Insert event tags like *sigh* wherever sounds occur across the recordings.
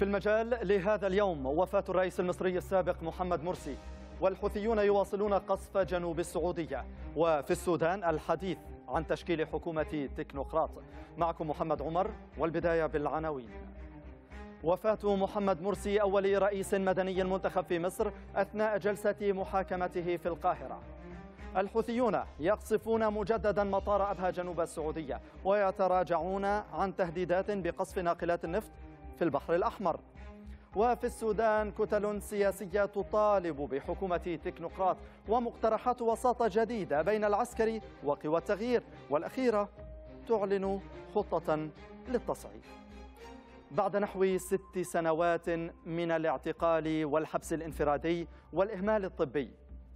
في المجال لهذا اليوم وفاة الرئيس المصري السابق محمد مرسي والحوثيون يواصلون قصف جنوب السعودية وفي السودان الحديث عن تشكيل حكومة تكنوقراط معكم محمد عمر والبداية بالعناوين وفاة محمد مرسي أول رئيس مدني منتخب في مصر أثناء جلسة محاكمته في القاهرة الحوثيون يقصفون مجددا مطار أبها جنوب السعودية ويتراجعون عن تهديدات بقصف ناقلات النفط في البحر الأحمر وفي السودان كتل سياسية تطالب بحكومة تكنوقراط ومقترحات وساطة جديدة بين العسكري وقوى التغيير والأخيرة تعلن خطة للتصعيد بعد نحو ست سنوات من الاعتقال والحبس الانفرادي والإهمال الطبي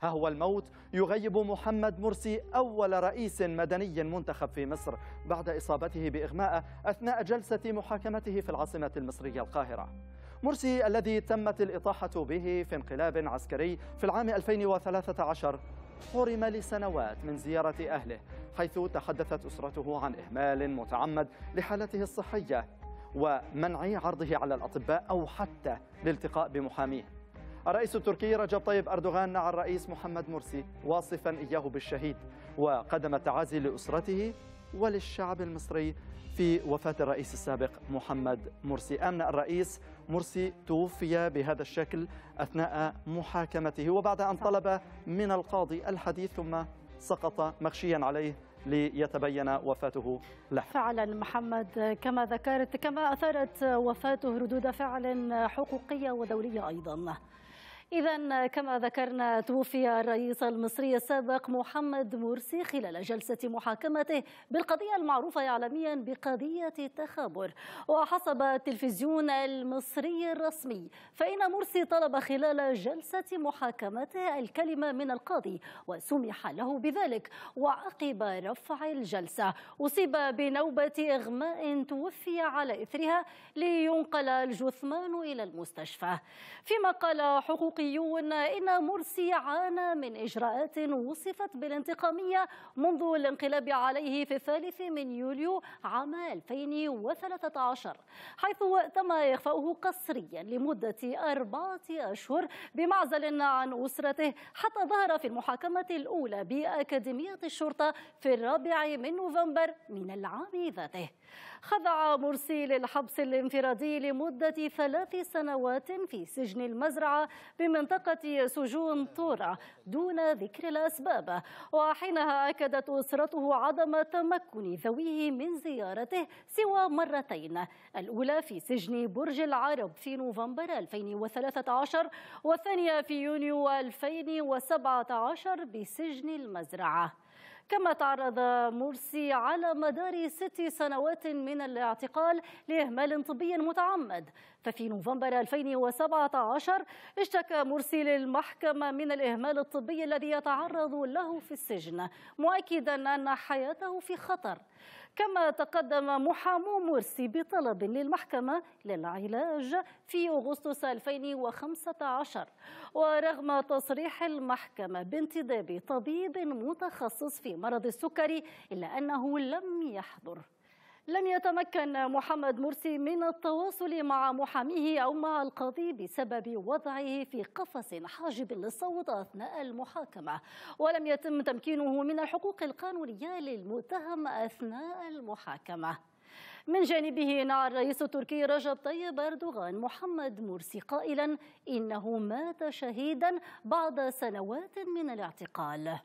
ها هو الموت يغيب محمد مرسي أول رئيس مدني منتخب في مصر بعد إصابته بإغماء أثناء جلسة محاكمته في العاصمة المصرية القاهرة مرسي الذي تمت الإطاحة به في انقلاب عسكري في العام 2013 حرم لسنوات من زيارة أهله حيث تحدثت أسرته عن إهمال متعمد لحالته الصحية ومنع عرضه على الأطباء أو حتى الالتقاء بمحاميه الرئيس التركي رجب طيب أردوغان نعى الرئيس محمد مرسي واصفا إياه بالشهيد وقدم التعازي لأسرته وللشعب المصري في وفاة الرئيس السابق محمد مرسي أن الرئيس مرسي توفي بهذا الشكل أثناء محاكمته وبعد أن طلب من القاضي الحديث ثم سقط مغشيا عليه ليتبين وفاته له فعلا محمد كما ذكرت كما أثارت وفاته ردود فعل حقوقية ودولية أيضا إذا كما ذكرنا توفي الرئيس المصري السابق محمد مرسي خلال جلسة محاكمته بالقضية المعروفة عالميا بقضية التخابر وحسب التلفزيون المصري الرسمي فإن مرسي طلب خلال جلسة محاكمته الكلمة من القاضي وسمح له بذلك وعقب رفع الجلسة أصيب بنوبة إغماء توفي على إثرها لينقل الجثمان إلى المستشفى فيما قال حقوق مصريون إن مرسي عانى من إجراءات وصفت بالانتقامية منذ الانقلاب عليه في الثالث من يوليو عام 2013 حيث تم إخفاؤه قسريا لمدة أربعة أشهر بمعزل عن أسرته حتى ظهر في المحاكمة الأولى بأكاديمية الشرطة في الرابع من نوفمبر من العام ذاته خضع مرسي للحبس الانفرادي لمدة ثلاث سنوات في سجن المزرعة بمنطقة سجون طورة دون ذكر الأسباب وحينها أكدت أسرته عدم تمكن ذويه من زيارته سوى مرتين الأولى في سجن برج العرب في نوفمبر 2013 والثانية في يونيو 2017 بسجن المزرعة كما تعرض مرسي على مدار ست سنوات من الاعتقال لإهمال طبي متعمد ففي نوفمبر 2017 اشتكى مرسي للمحكمة من الإهمال الطبي الذي يتعرض له في السجن مؤكدا أن حياته في خطر كما تقدم محامو مرسي بطلب للمحكمة للعلاج في أغسطس 2015 ورغم تصريح المحكمة بانتداب طبيب متخصص في مرض السكري إلا أنه لم يحضر لم يتمكن محمد مرسي من التواصل مع محاميه أو مع القاضي بسبب وضعه في قفص حاجب للصوت أثناء المحاكمة ولم يتم تمكينه من الحقوق القانونية للمتهم أثناء المحاكمة من جانبه نعى الرئيس التركي رجب طيب أردوغان محمد مرسي قائلا إنه مات شهيدا بعد سنوات من الاعتقال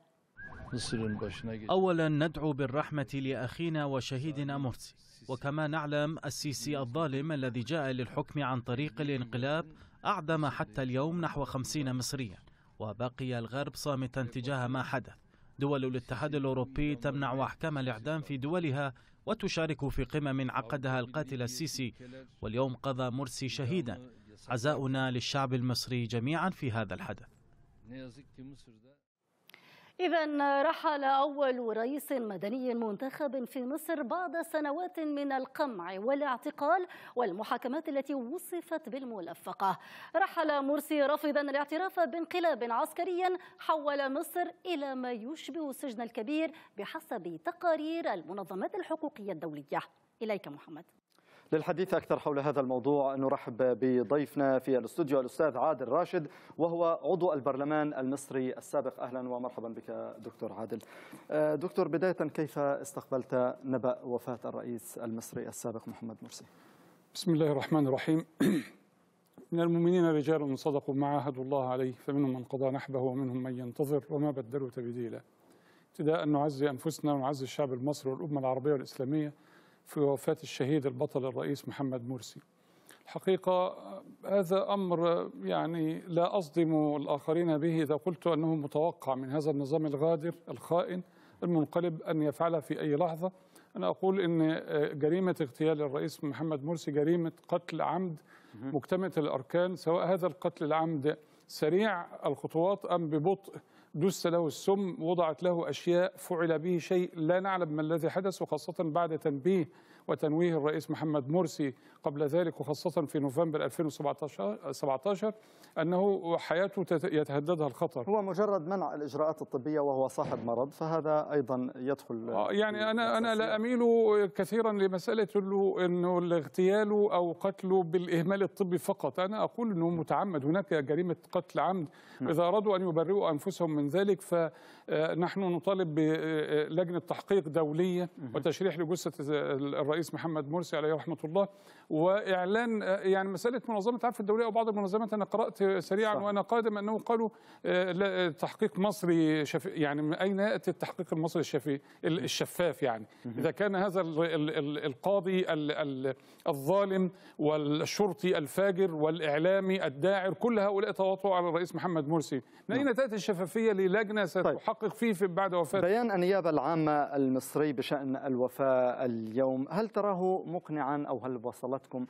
أولا ندعو بالرحمة لأخينا وشهيدنا مرسي وكما نعلم السيسي الظالم الذي جاء للحكم عن طريق الانقلاب أعدم حتى اليوم نحو خمسين مصريا وبقي الغرب صامتا تجاه ما حدث دول الاتحاد الأوروبي تمنع أحكام الإعدام في دولها وتشارك في قمم عقدها القاتل السيسي واليوم قضى مرسي شهيدا عزاؤنا للشعب المصري جميعا في هذا الحدث إذا رحل أول رئيس مدني منتخب في مصر بعد سنوات من القمع والاعتقال والمحاكمات التي وصفت بالملفقة. رحل مرسي رافضا الاعتراف بانقلاب عسكري حول مصر إلى ما يشبه السجن الكبير بحسب تقارير المنظمات الحقوقية الدولية. إليك محمد. للحديث أكثر حول هذا الموضوع نرحب بضيفنا في الاستوديو الأستاذ عادل راشد وهو عضو البرلمان المصري السابق أهلا ومرحبا بك دكتور عادل آه، دكتور بداية كيف استقبلت نبأ وفاة الرئيس المصري السابق محمد مرسي بسم الله الرحمن الرحيم *clears throat* من المؤمنين رجال صدقوا ما عاهدوا الله عليه فمنهم من قضى نحبه ومنهم من ينتظر وما بدلوا تبديلا ابتداء نعزي أنفسنا ونعزي الشعب المصري والأمة العربية والإسلامية في وفاة الشهيد البطل الرئيس محمد مرسي الحقيقة هذا أمر يعني لا أصدم الآخرين به إذا قلت أنه متوقع من هذا النظام الغادر الخائن المنقلب أن يفعل في أي لحظة أنا أقول أن آه، جريمة اغتيال الرئيس محمد مرسي جريمة قتل عمد مكتملة الأركان سواء هذا القتل العمد سريع الخطوات أم ببطء دس له السم وضعت له أشياء فعل به شيء لا نعلم ما الذي حدث وخاصة بعد تنبيه وتنويه الرئيس محمد مرسي قبل ذلك وخاصة في نوفمبر 2017 أنه حياته يتهددها الخطر هو مجرد منع الإجراءات الطبية وهو صاحب مرض فهذا أيضا يدخل آه، يعني أنا, أنا لا أميل كثيرا لمسألة أنه اغتياله أو قتله بالإهمال الطبي فقط أنا أقول أنه متعمد هناك جريمة قتل عمد نعم. إذا أرادوا أن يبرئوا أنفسهم من ذلك فنحن آه، نطالب بلجنة آه، تحقيق دولية وتشريح لجثة الرئيس الرئيس محمد مرسي عليه رحمه الله واعلان آه، يعني مساله منظمه العفو الدوليه او بعض المنظمات انا قرات سريعا صح. وانا قادم انه قالوا آه، آه، تحقيق مصري شفي يعني من اين ياتي التحقيق المصري الشفي الشفاف يعني اذا كان هذا القاضي الظالم والشرطي الفاجر والاعلامي الداعر كل هؤلاء تواطؤوا على الرئيس محمد مرسي من اين نعم. تاتي الشفافيه للجنه طيب. ستحقق فيه في بعد وفاته بيان النيابه العامه المصري بشان الوفاه اليوم هل تراه مقنعا أو هل وصلتكم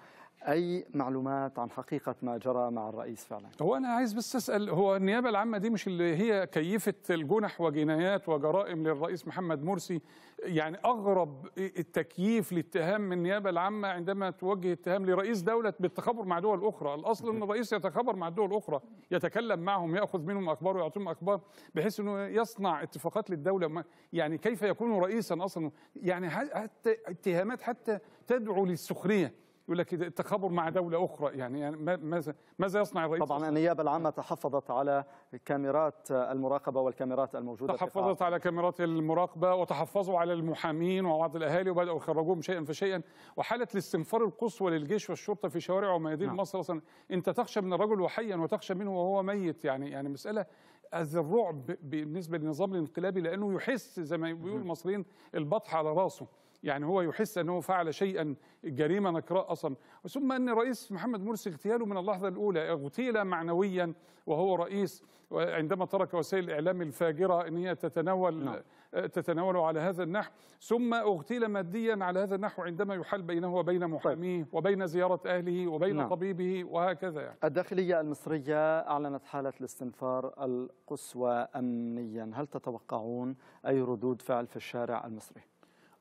اي معلومات عن حقيقه ما جرى مع الرئيس فعلا هو انا عايز بس اسال هو النيابه العامه دي مش اللي هي كيفت الجنح وجنايات وجرائم للرئيس محمد مرسي يعني اغرب التكييف لاتهام من النيابه العامه عندما توجه اتهام لرئيس دوله بالتخابر مع دول اخرى الاصل ان الرئيس يتخابر مع الدول الاخرى يتكلم معهم ياخذ منهم اخبار ويعطيهم اخبار بحيث انه يصنع اتفاقات للدوله يعني كيف يكون رئيسا اصلا يعني حتى اتهامات حتى تدعو للسخريه يقول لك التخابر مع دولة أخرى يعني, يعني ماذا ماذا يصنع الرئيس طبعا النيابة العامة تحفظت على كاميرات المراقبة والكاميرات الموجودة تحفظت على كاميرات المراقبة وتحفظوا على المحامين وبعض الأهالي وبدأوا يخرجوهم شيئا فشيئا وحالة الاستنفار القصوى للجيش والشرطة في شوارع وميادين نعم. مصر أصلا أنت تخشى من الرجل وحيا وتخشى منه وهو ميت يعني يعني مسألة هذا الرعب بالنسبه للنظام الانقلابي لانه يحس زي ما بيقول المصريين البطح على راسه يعني هو يحس انه فعل شيئا جريمه نكراء اصلا ثم ان الرئيس محمد مرسي اغتياله من اللحظه الاولى اغتيل معنويا وهو رئيس عندما ترك وسائل الاعلام الفاجره ان هي تتناول نعم. آه، تتناوله على هذا النحو ثم اغتيل ماديا على هذا النحو عندما يحال بينه وبين طيب. محاميه وبين زيارة أهله وبين نعم. طبيبه وهكذا يعني. الداخلية المصرية أعلنت حالة الاستنفار القصوى أمنيا هل تتوقعون أي ردود فعل في الشارع المصري؟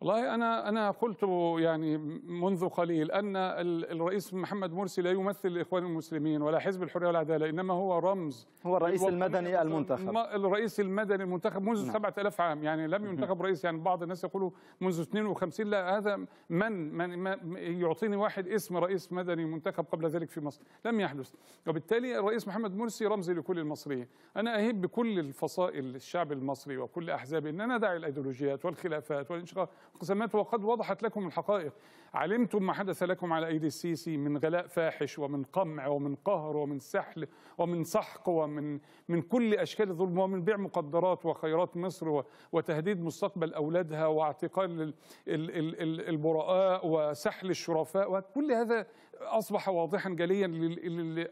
والله أنا أنا قلت يعني منذ قليل أن الرئيس محمد مرسي لا يمثل الإخوان المسلمين ولا حزب الحرية والعدالة إنما هو رمز هو الرئيس المدني المنتخب الرئيس المدني المنتخب منذ نعم. 7000 عام يعني لم ينتخب رئيس يعني بعض الناس يقولوا منذ 52 لا هذا من من يعطيني واحد اسم رئيس مدني منتخب قبل ذلك في مصر لم يحدث وبالتالي الرئيس محمد مرسي رمز لكل المصريين أنا اهيب بكل الفصائل الشعب المصري وكل أحزابه أن أنا داعي الأيديولوجيات والخلافات والانشقاق الانقسامات وقد وضحت لكم الحقائق علمتم ما حدث لكم على أيدي السيسي من غلاء فاحش ومن قمع ومن قهر ومن سحل ومن سحق ومن من كل أشكال الظلم ومن بيع مقدرات وخيرات مصر وتهديد مستقبل أولادها واعتقال البراء البراء وسحل الشرفاء وكل هذا اصبح واضحا جليا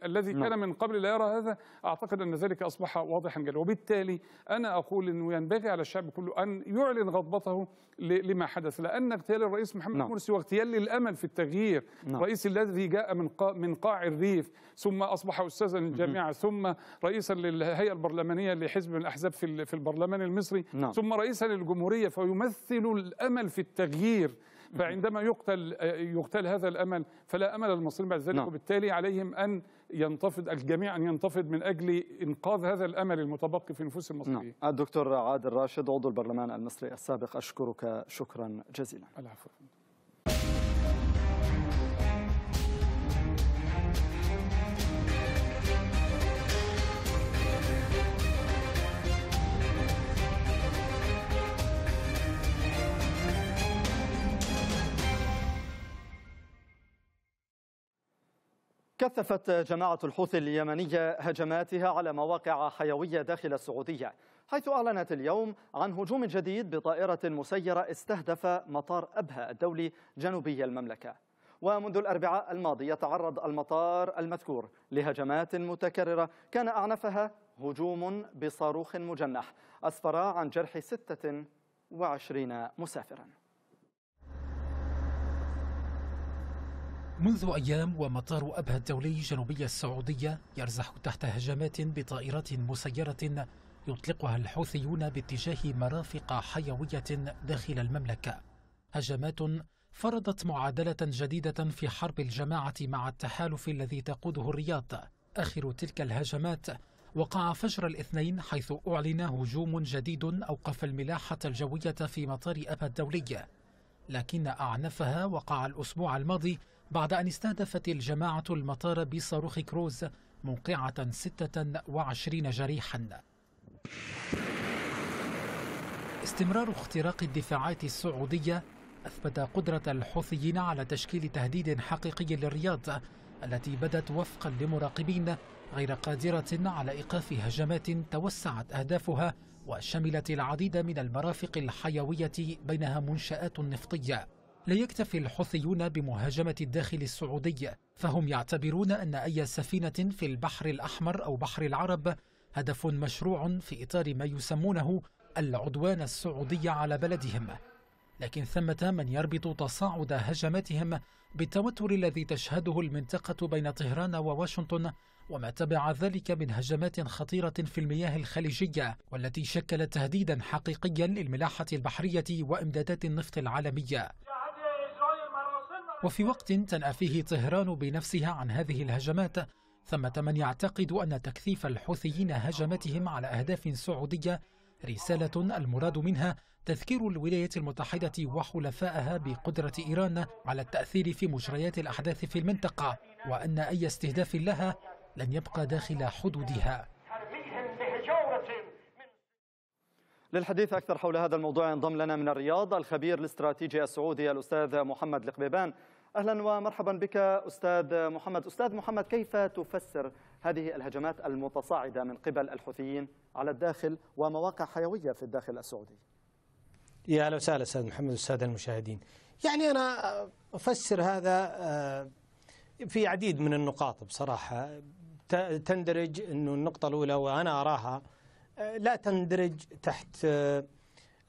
الذي كان نعم. من قبل لا يرى هذا اعتقد ان ذلك اصبح واضحا جليا وبالتالي انا اقول انه ينبغي على الشعب كله ان يعلن غضبته لما حدث لان اغتيال الرئيس محمد نعم. مرسي واغتيال للامل في التغيير نعم. الرئيس الذي جاء من قا من قاع الريف ثم اصبح استاذا للجامعه ثم رئيسا للهيئه البرلمانيه لحزب من الاحزاب في في البرلمان المصري نعم. ثم رئيسا للجمهوريه فيمثل الامل في التغيير فعندما يقتل يقتل هذا الامل فلا امل للمصريين بعد ذلك نعم. وبالتالي عليهم ان ينتفض الجميع ان ينتفض من اجل انقاذ هذا الامل المتبقي في نفوس نعم. المصريين. الدكتور عادل راشد عضو البرلمان المصري السابق اشكرك شكرا جزيلا. العفو. كثفت جماعة الحوثي اليمنية هجماتها على مواقع حيوية داخل السعودية حيث أعلنت اليوم عن هجوم جديد بطائرة مسيرة استهدف مطار أبها الدولي جنوبي المملكة ومنذ الأربعاء الماضي يتعرض المطار المذكور لهجمات متكررة كان أعنفها هجوم بصاروخ مجنح أسفر عن جرح 26 مسافراً منذ أيام ومطار أبها الدولي جنوبي السعودية يرزح تحت هجمات بطائرات مسيرة يطلقها الحوثيون باتجاه مرافق حيوية داخل المملكة هجمات فرضت معادلة جديدة في حرب الجماعة مع التحالف الذي تقوده الرياض آخر تلك الهجمات وقع فجر الاثنين حيث أعلن هجوم جديد أوقف الملاحة الجوية في مطار أبها الدولي لكن أعنفها وقع الأسبوع الماضي بعد أن استهدفت الجماعة المطار بصاروخ كروز موقعة 26 جريحا استمرار اختراق الدفاعات السعودية أثبت قدرة الحوثيين على تشكيل تهديد حقيقي للرياض التي بدت وفقا لمراقبين غير قادرة على إيقاف هجمات توسعت أهدافها وشملت العديد من المرافق الحيوية بينها منشآت نفطية لا يكتفي الحوثيون بمهاجمة الداخل السعودي فهم يعتبرون أن أي سفينة في البحر الأحمر أو بحر العرب هدف مشروع في إطار ما يسمونه العدوان السعودي على بلدهم لكن ثمة من يربط تصاعد هجماتهم بالتوتر الذي تشهده المنطقة بين طهران وواشنطن وما تبع ذلك من هجمات خطيرة في المياه الخليجية والتي شكلت تهديدا حقيقيا للملاحة البحرية وإمدادات النفط العالمية وفي وقت تنأى فيه طهران بنفسها عن هذه الهجمات ثمة من يعتقد أن تكثيف الحوثيين هجماتهم على أهداف سعودية رسالة المراد منها تذكير الولايات المتحدة وحلفائها بقدرة إيران على التأثير في مجريات الأحداث في المنطقة وأن أي استهداف لها لن يبقى داخل حدودها للحديث أكثر حول هذا الموضوع ينضم لنا من الرياض الخبير الاستراتيجي السعودي الأستاذ محمد القبيبان أهلا ومرحبا بك أستاذ محمد أستاذ محمد كيف تفسر هذه الهجمات المتصاعدة من قبل الحوثيين على الداخل ومواقع حيوية في الداخل السعودي يا أهلا وسهلا أستاذ محمد والسادة المشاهدين يعني أنا أفسر هذا آه، في عديد من النقاط بصراحة تندرج أنه النقطة الأولى وأنا أراها آه، لا تندرج تحت آه،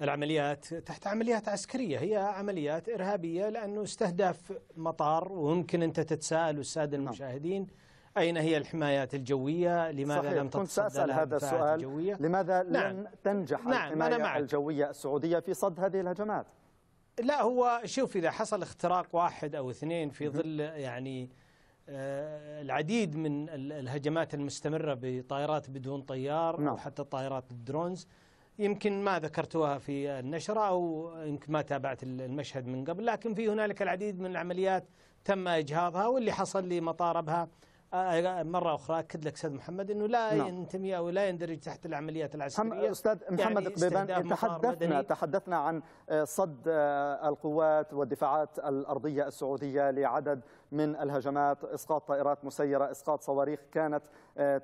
العمليات تحت عمليات عسكرية هي عمليات إرهابية لأنه استهداف مطار ويمكن أنت تتساءل والسادة نعم. المشاهدين أين هي الحمايات الجوية لماذا صحيح. لم كنت سأسأل هذا السؤال الجوية؟ لماذا نعم. لن تنجح نعم. الحماية الجوية السعودية في صد هذه الهجمات لا هو شوف إذا حصل اختراق واحد أو اثنين في ظل يعني آه، العديد من الهجمات المستمرة بطائرات بدون طيار نعم. أو حتى طائرات الدرونز يمكن ما ذكرتوها في النشرة أو يمكن ما تابعت المشهد من قبل لكن في هنالك العديد من العمليات تم إجهاضها واللي حصل لمطاربها آه، آه، مره اخرى اكد لك استاذ محمد انه لا نعم. ينتمي او لا يندرج تحت العمليات العسكريه استاذ يعني محمد يعني قبيبان تحدثنا تحدثنا عن آه، صد القوات والدفاعات الارضيه السعوديه لعدد من الهجمات اسقاط طائرات مسيره اسقاط صواريخ كانت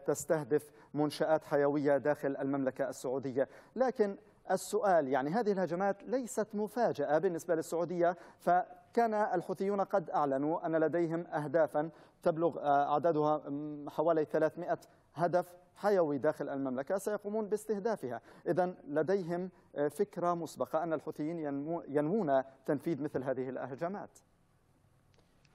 تستهدف منشات حيويه داخل المملكه السعوديه لكن السؤال يعني هذه الهجمات ليست مفاجأة بالنسبة للسعودية ف كان الحوثيون قد أعلنوا أن لديهم أهدافا تبلغ آه، أعدادها حوالي 300 هدف حيوي داخل المملكة سيقومون باستهدافها إذا لديهم آه، فكرة مسبقة أن الحوثيين ينوون تنفيذ مثل هذه الهجمات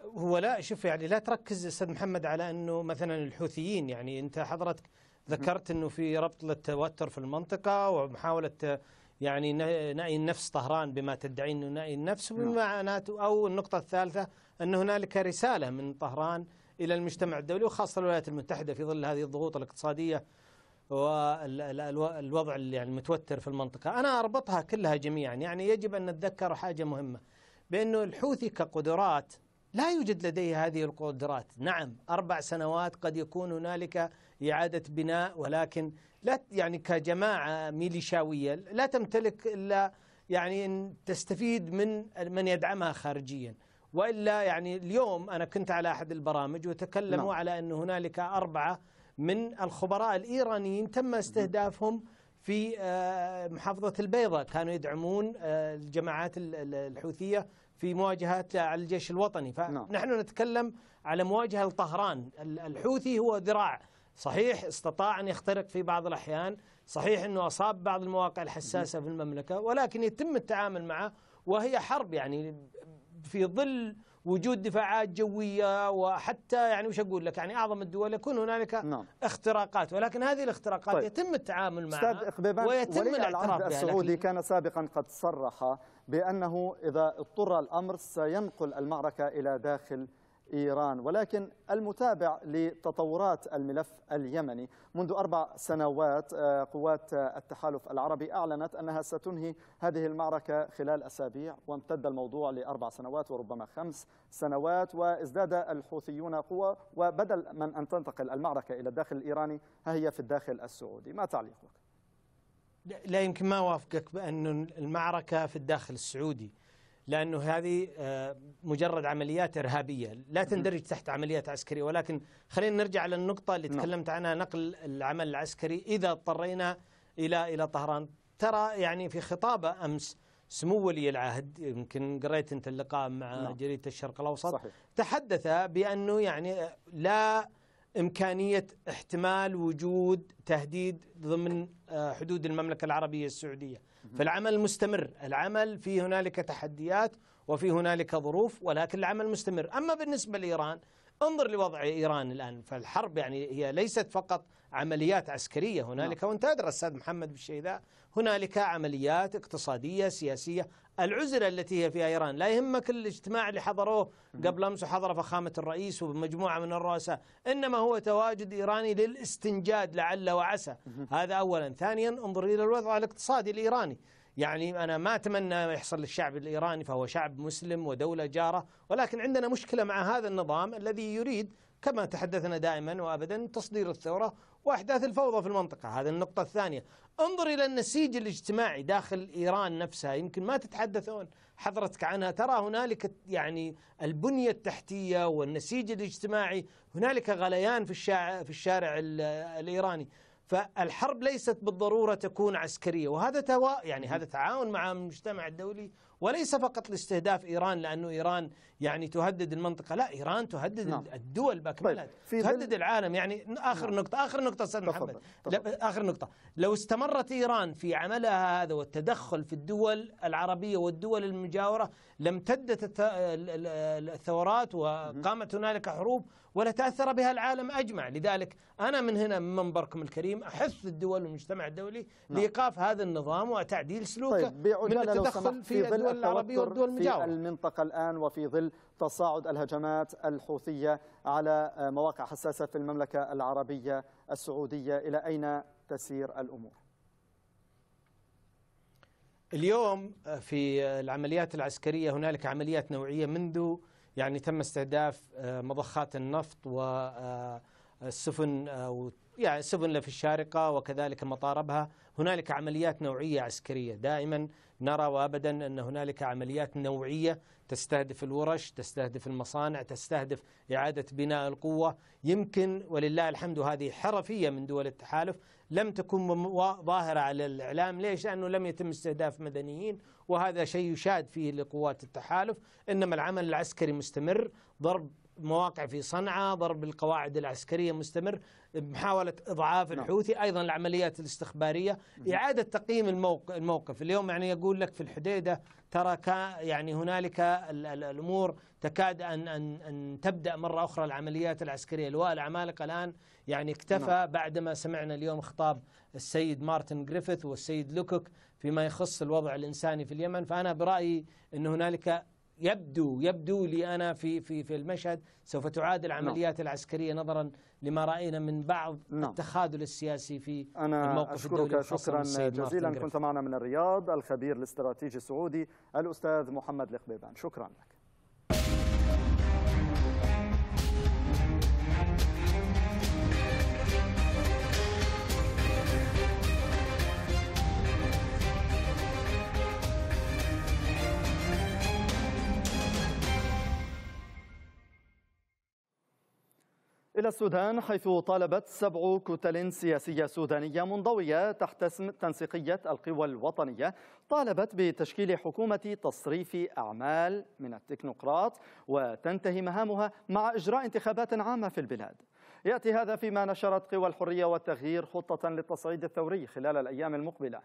هو لا شوف يعني لا تركز استاذ محمد على انه مثلا الحوثيين يعني انت حضرتك ذكرت انه في ربط للتوتر في المنطقه ومحاوله يعني نأي النفس طهران بما تدعي أنه نأي النفس نعم. بمعناته أو النقطة الثالثة أن هنالك رسالة من طهران إلى المجتمع الدولي وخاصة الولايات المتحدة في ظل هذه الضغوط الاقتصادية والوضع يعني المتوتر في المنطقة أنا أربطها كلها جميعا يعني يجب أن نتذكر حاجة مهمة بأنه الحوثي كقدرات لا يوجد لديه هذه القدرات نعم أربع سنوات قد يكون هنالك إعادة بناء ولكن لا يعني كجماعة ميليشاوية لا تمتلك إلا يعني أن تستفيد من من يدعمها خارجيا وإلا يعني اليوم أنا كنت على أحد البرامج وتكلموا نعم. على أن هنالك أربعة من الخبراء الإيرانيين تم استهدافهم في آه، محافظة البيضاء كانوا يدعمون آه، الجماعات الحوثية في مواجهة الجيش الوطني فنحن نعم. نتكلم على مواجهة لطهران الحوثي هو ذراع صحيح استطاع أن يخترق في بعض الأحيان صحيح أنه أصاب بعض المواقع الحساسة في المملكة ولكن يتم التعامل معه وهي حرب يعني في ظل وجود دفاعات جويه وحتى يعني وش اقول لك يعني اعظم الدول يكون هنالك نعم. اختراقات ولكن هذه الاختراقات طيب. يتم التعامل معها ويتم الاعتراف السعودي كان سابقا قد صرح بأنه إذا اضطر الأمر سينقل المعركة إلى داخل إيران ولكن المتابع لتطورات الملف اليمني منذ أربع سنوات آه، قوات التحالف العربي أعلنت أنها ستنهي هذه المعركة خلال أسابيع وامتد الموضوع لأربع سنوات وربما خمس سنوات وازداد الحوثيون قوة وبدل من أن تنتقل المعركة إلى الداخل الإيراني هي في الداخل السعودي ما تعليقك؟ لا يمكن ما اوافقك بأن المعركة في الداخل السعودي لأنه هذه آه، مجرد عمليات إرهابية لا تندرج تحت عمليات عسكرية ولكن خلينا نرجع للنقطة اللي نعم. تكلمت عنها نقل العمل العسكري إذا اضطرينا إلى إلى طهران ترى يعني في خطابة أمس سمو ولي العهد يمكن قريت انت اللقاء مع نعم. جريده الشرق الاوسط صحيح. تحدث بانه يعني لا إمكانية احتمال وجود تهديد ضمن آه، حدود المملكة العربية السعودية فالعمل مستمر العمل في هنالك تحديات وفي هنالك ظروف ولكن العمل مستمر أما بالنسبة لإيران انظر لوضع إيران الآن فالحرب يعني هي ليست فقط عمليات عسكرية هنالك نعم. وانت أدرى استاذ محمد بالشيء ذا هنالك عمليات اقتصادية سياسية العزلة التي هي فيها إيران لا يهمك الاجتماع اللي حضروه قبل أمس وحضر فخامة الرئيس ومجموعة من الرؤساء إنما هو تواجد إيراني للاستنجاد لعل وعسى هذا أولا ثانيا انظر إلى الوضع الاقتصادي الإيراني يعني أنا ما أتمنى يحصل للشعب الإيراني فهو شعب مسلم ودولة جارة ولكن عندنا مشكلة مع هذا النظام الذي يريد كما تحدثنا دائما وابدا تصدير الثوره واحداث الفوضى في المنطقه، هذه النقطه الثانيه، انظر الى النسيج الاجتماعي داخل ايران نفسها يمكن ما تتحدثون حضرتك عنها، ترى هنالك يعني البنيه التحتيه والنسيج الاجتماعي، هنالك غليان في الشارع في الشارع الايراني، فالحرب ليست بالضروره تكون عسكريه وهذا توا يعني هذا تعاون مع المجتمع الدولي وليس فقط لاستهداف ايران لانه ايران يعني تهدد المنطقه لا ايران تهدد نعم. الدول باكملها طيب. تهدد العالم يعني اخر نعم. نقطه اخر نقطه استاذ محمد تفضل. اخر نقطه لو استمرت ايران في عملها هذا والتدخل في الدول العربيه والدول المجاوره لم تدت الثورات وقامت هنالك حروب ولا تأثر بها العالم أجمع لذلك أنا من هنا من منبركم الكريم أحث الدول والمجتمع الدولي نعم. لإيقاف هذا النظام وتعديل سلوكه طيب من التدخل في, في الدول العربية والدول المجاورة في المنطقة الآن وفي ظل تصاعد الهجمات الحوثية على مواقع حساسة في المملكة العربية السعودية إلى أين تسير الأمور؟ اليوم في العمليات العسكرية هنالك عمليات نوعية منذ يعني تم استهداف آه، مضخات النفط والسفن آه، أو آه، يعني سفن في الشارقة وكذلك مطاربها هنالك عمليات نوعية عسكرية دائما نرى وأبدا أن هنالك عمليات نوعية تستهدف الورش تستهدف المصانع تستهدف إعادة بناء القوة يمكن ولله الحمد هذه حرفية من دول التحالف لم تكن ظاهرة على الإعلام ليش؟ لأنه لم يتم استهداف مدنيين وهذا شيء يشاد فيه لقوات التحالف إنما العمل العسكري مستمر ضرب مواقع في صنعاء ضرب القواعد العسكرية مستمر محاولة إضعاف نعم. الحوثي أيضا العمليات الاستخبارية إعادة تقييم الموقف اليوم يعني يقول لك في الحديدة ترى يعني هنالك الأمور تكاد أن, أن, أن تبدأ مرة أخرى العمليات العسكرية لواء العمالقة الآن يعني اكتفى نعم. بعدما سمعنا اليوم خطاب السيد مارتن جريفيث والسيد لوكوك فيما يخص الوضع الإنساني في اليمن فأنا برأيي أن هنالك يبدو يبدو لي انا في في في المشهد سوف تعاد العمليات نعم. العسكريه نظرا لما راينا من بعض نعم. التخاذل السياسي في أنا الموقف أشكرك شكرا جزيلا كنت معنا من الرياض الخبير الاستراتيجي السعودي الاستاذ محمد الخبيبان شكرا لك السودان حيث طالبت سبع كتل سياسية سودانية منضوية تحت اسم تنسيقية القوى الوطنية طالبت بتشكيل حكومة تصريف أعمال من التكنوقراط وتنتهي مهامها مع إجراء انتخابات عامة في البلاد يأتي هذا فيما نشرت قوى الحرية والتغيير خطة للتصعيد الثوري خلال الأيام المقبلة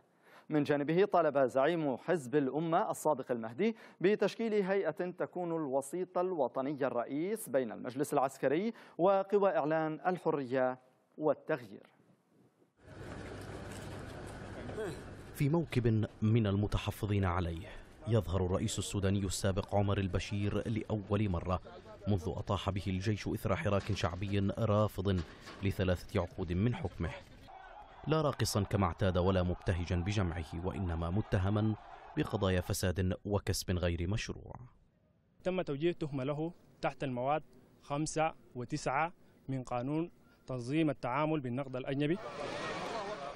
من جانبه طالب زعيم حزب الأمة الصادق المهدي بتشكيل هيئة تكون الوسيط الوطني الرئيس بين المجلس العسكري وقوى إعلان الحرية والتغيير في موكب من المتحفظين عليه يظهر الرئيس السوداني السابق عمر البشير لأول مرة منذ أطاح به الجيش إثر حراك شعبي رافض لثلاثة عقود من حكمه لا راقصا كما اعتاد ولا مبتهجا بجمعه وإنما متهما بقضايا فساد وكسب غير مشروع تم توجيه تهمة له تحت المواد خمسة وتسعة من قانون تنظيم التعامل بالنقد الأجنبي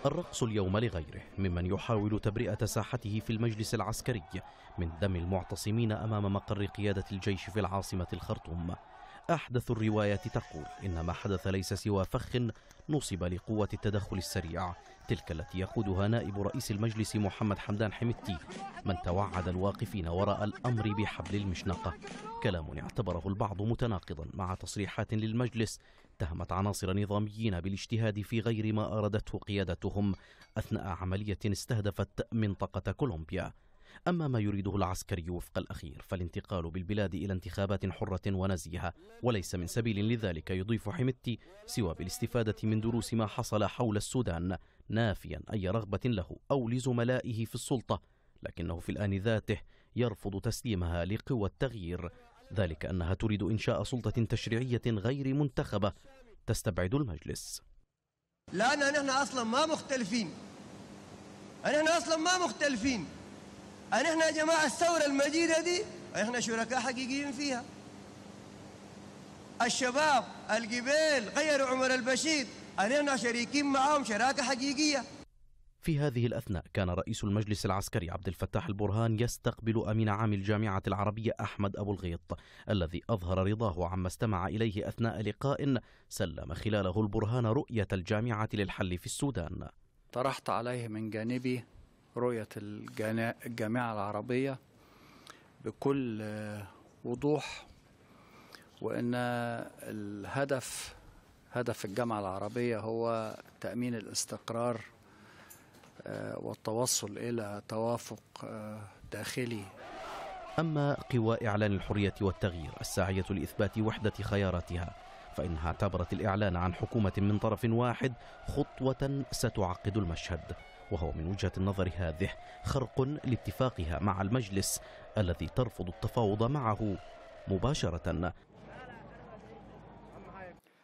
الرقص اليوم لغيره ممن يحاول تبرئة ساحته في المجلس العسكري من دم المعتصمين أمام مقر قيادة الجيش في العاصمة الخرطوم أحدث الروايات تقول إن ما حدث ليس سوى فخ نصب لقوة التدخل السريع تلك التي يقودها نائب رئيس المجلس محمد حمدان حمدتي من توعد الواقفين وراء الأمر بحبل المشنقة كلام اعتبره البعض متناقضا مع تصريحات للمجلس اتهمت عناصر نظاميين بالاجتهاد في غير ما أرادته قيادتهم أثناء عملية استهدفت منطقة كولومبيا أما ما يريده العسكري وفق الأخير فالانتقال بالبلاد إلى انتخابات حرة ونزيهة وليس من سبيل لذلك يضيف حمدتي سوى بالاستفادة من دروس ما حصل حول السودان نافيا أي رغبة له أو لزملائه في السلطة لكنه في الآن ذاته يرفض تسليمها لقوى التغيير ذلك أنها تريد إنشاء سلطة تشريعية غير منتخبة تستبعد المجلس لأننا نحن أصلا ما مختلفين نحن أصلا ما مختلفين أن إحنا يا جماعة الثورة المجيدة دي إحنا شركاء حقيقيين فيها الشباب القبيل غيروا عمر البشير أن إحنا شريكين معاهم شراكة حقيقية في هذه الأثناء كان رئيس المجلس العسكري عبد الفتاح البرهان يستقبل أمين عام الجامعة العربية أحمد أبو الغيط الذي أظهر رضاه عما استمع إليه أثناء لقاء سلم خلاله البرهان رؤية الجامعة للحل في السودان طرحت عليه من جانبي رؤية الجامعة العربية بكل آه، وضوح وأن الهدف هدف الجامعة العربية هو تأمين الاستقرار آه، والتوصل إلى توافق آه، داخلي أما قوى إعلان الحرية والتغيير الساعية لإثبات وحدة خياراتها فإنها اعتبرت الإعلان عن حكومة من طرف واحد خطوة ستعقد المشهد وهو من وجهة النظر هذه خرق لاتفاقها مع المجلس الذي ترفض التفاوض معه مباشرة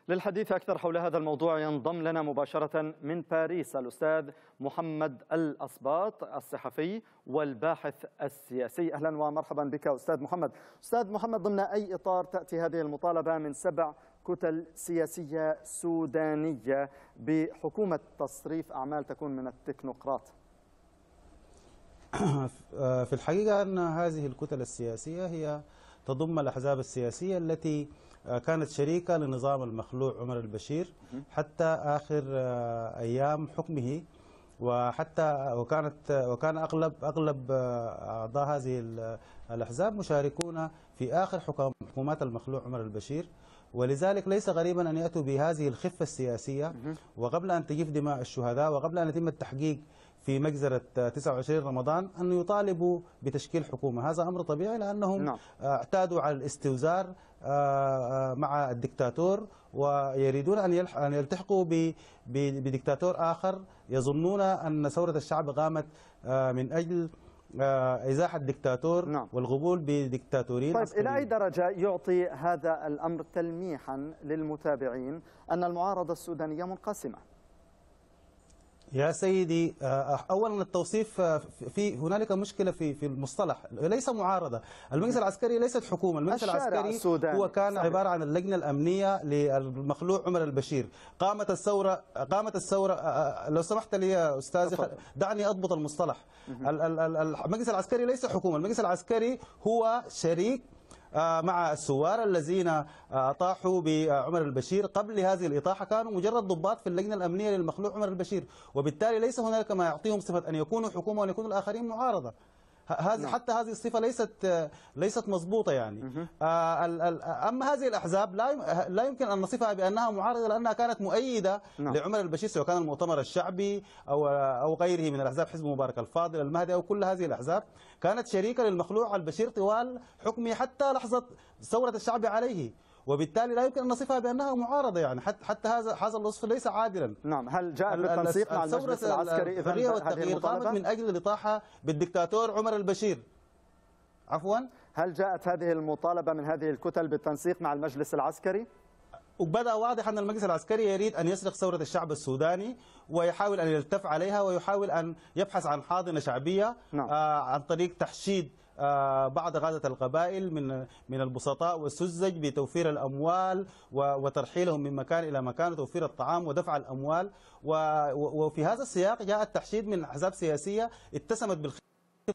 للحديث أكثر حول هذا الموضوع ينضم لنا مباشرة من باريس الأستاذ محمد الأصباط الصحفي والباحث السياسي أهلا ومرحبا بك أستاذ محمد أستاذ محمد ضمن أي إطار تأتي هذه المطالبة من سبع كتل سياسية سودانية بحكومة تصريف أعمال تكون من التكنوقراط *clears throat* في الحقيقة أن هذه الكتل السياسية هي تضم الأحزاب السياسية التي كانت شريكة لنظام المخلوع عمر البشير حتى آخر أيام حكمه وحتى وكانت وكان اغلب اغلب اعضاء هذه الاحزاب مشاركون في اخر حكومات المخلوع عمر البشير ولذلك ليس غريبا أن يأتوا بهذه الخفة السياسية وقبل أن تجف دماء الشهداء وقبل أن يتم التحقيق في مجزرة 29 رمضان أن يطالبوا بتشكيل حكومة هذا أمر طبيعي لأنهم نعم. اعتادوا على الاستوزار آه، آه، مع الدكتاتور ويريدون أن أن يلتحقوا بدكتاتور آخر يظنون أن ثورة الشعب قامت آه، من أجل آه، إزاحة دكتاتور نعم. والقبول بدكتاتورين طيب إلى أي درجة يعطي هذا الأمر تلميحا للمتابعين أن المعارضة السودانية منقسمة يا سيدي آه، آه، اولا التوصيف آه، في هنالك مشكله في في المصطلح ليس معارضه المجلس العسكري ليست حكومه المجلس العسكري السوداني. هو كان صحيح. عباره عن اللجنه الامنيه للمخلوع عمر البشير قامت الثوره قامت الثوره لو سمحت لي يا استاذي دعني اضبط المصطلح المجلس العسكري ليس حكومه المجلس العسكري هو شريك آه، مع الثوار الذين أطاحوا آه، بعمر البشير قبل هذه الإطاحة كانوا مجرد ضباط في اللجنة الأمنية للمخلوع عمر البشير وبالتالي ليس هناك ما يعطيهم صفة أن يكونوا حكومة وأن يكونوا الآخرين معارضة هذه نعم. حتى هذه الصفه ليست ليست مضبوطه يعني آه، اما هذه الاحزاب لا لا يمكن ان نصفها بانها معارضه لانها كانت مؤيده نعم. لعمر البشير سواء كان المؤتمر الشعبي او او غيره من الاحزاب حزب مبارك الفاضل المهدي او كل هذه الاحزاب كانت شريكه للمخلوع البشير طوال حكمه حتى لحظه ثوره الشعب عليه وبالتالي لا يمكن ان نصفها بانها معارضه يعني حتى حتى هذا هذا الوصف ليس عادلا نعم هل جاء بالتنسيق مع المجلس العسكري اذا والتغيير قامت من اجل الاطاحه بالدكتاتور عمر البشير عفوا هل جاءت هذه المطالبه من هذه الكتل بالتنسيق مع المجلس العسكري؟ وبدا واضح ان المجلس العسكري يريد ان يسرق ثوره الشعب السوداني ويحاول ان يلتف عليها ويحاول ان يبحث عن حاضنه شعبيه نعم. آه، عن طريق تحشيد آه، بعض غازة القبائل من من البسطاء والسذج بتوفير الأموال وترحيلهم من مكان إلى مكان وتوفير الطعام ودفع الأموال وفي هذا السياق جاء التحشيد من أحزاب سياسية اتسمت بالخير